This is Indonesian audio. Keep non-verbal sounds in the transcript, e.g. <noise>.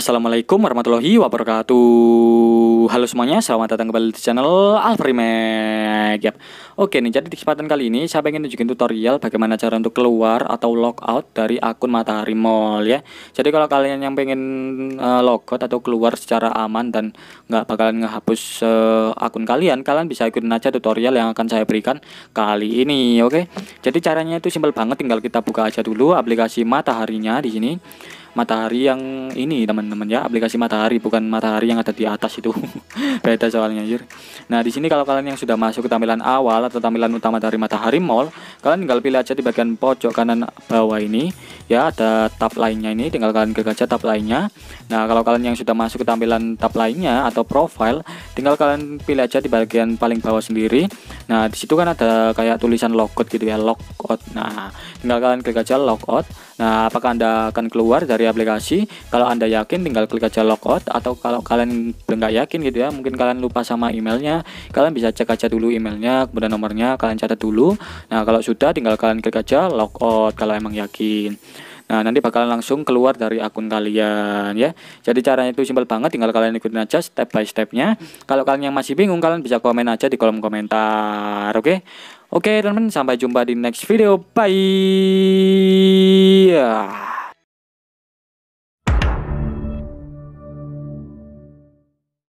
Assalamualaikum warahmatullahi wabarakatuh Halo semuanya, selamat datang kembali di channel Alfrimek yep. Oke nih, jadi di kesempatan kali ini saya ingin tunjukin tutorial bagaimana cara untuk keluar atau logout dari akun Matahari Mall ya Jadi kalau kalian yang pengen uh, eh, logout atau keluar secara aman dan nggak bakalan ngehapus uh, akun kalian Kalian bisa ikutin aja tutorial yang akan saya berikan kali ini oke Jadi caranya itu simpel banget, tinggal kita buka aja dulu aplikasi Mataharinya di sini matahari yang ini teman-teman ya aplikasi matahari bukan matahari yang ada di atas itu <laughs> beda soalnya anjir nah di sini kalau kalian yang sudah masuk ke tampilan awal atau tampilan utama dari matahari mall kalian tinggal pilih aja di bagian pojok kanan bawah ini ya ada tab lainnya ini tinggal kalian klik aja tab lainnya nah kalau kalian yang sudah masuk ke tampilan tab lainnya atau profile tinggal kalian pilih aja di bagian paling bawah sendiri nah disitu kan ada kayak tulisan logout gitu ya logout nah tinggal kalian klik aja logout nah apakah anda akan keluar dari dari aplikasi kalau anda yakin tinggal klik aja logout atau kalau kalian nggak yakin gitu ya mungkin kalian lupa sama emailnya kalian bisa cek aja dulu emailnya kemudian nomornya kalian catat dulu nah kalau sudah tinggal kalian klik aja logout kalau emang yakin Nah, nanti bakalan langsung keluar dari akun kalian ya. Jadi caranya itu simpel banget, tinggal kalian ikutin aja step by stepnya. Kalau kalian yang masih bingung, kalian bisa komen aja di kolom komentar, oke? Okay? Oke, okay, teman-teman, sampai jumpa di next video. Bye. Ya.